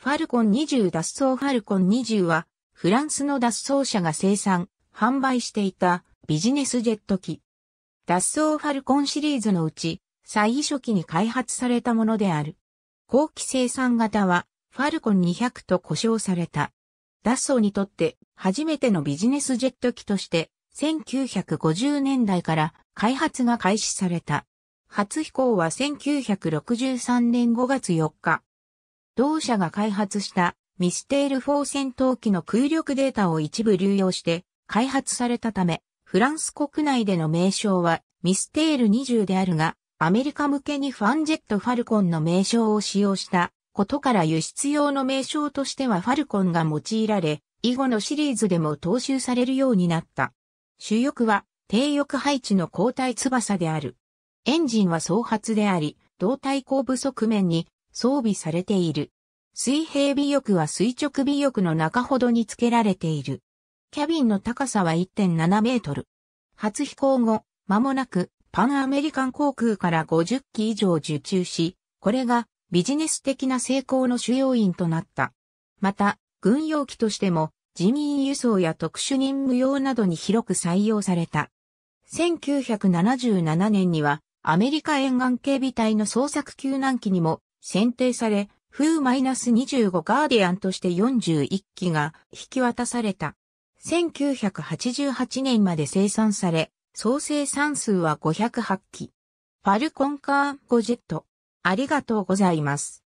ファルコン20脱走ファルコン20は、フランスの脱走者が生産、販売していたビジネスジェット機。脱走ファルコンシリーズのうち、最初期に開発されたものである。後期生産型は、ファルコン200と呼称された。脱走にとって初めてのビジネスジェット機として、1950年代から開発が開始された。初飛行は1963年5月4日、同社が開発したミステール4戦闘機の空力データを一部流用して開発されたため、フランス国内での名称はミステール20であるが、アメリカ向けにファンジェットファルコンの名称を使用したことから輸出用の名称としてはファルコンが用いられ、以後のシリーズでも踏襲されるようになった。主翼は低翼配置の交代翼である。エンジンは双発であり、胴体後部側面に装備されている。水平尾翼は垂直尾翼の中ほどに付けられている。キャビンの高さは1.7メートル。初飛行後、間もなくパンアメリカン航空から50機以上受注し、これがビジネス的な成功の主要因となった。また、軍用機としても人民輸送や特殊任務用などに広く採用された。1977年にはアメリカ沿岸警備隊の捜索救難機にも選定され、風 -25 ガーディアンとして41機が引き渡された。1988年まで生産され、総生産数は508機。ファルコンカーンゴジェット。ありがとうございます。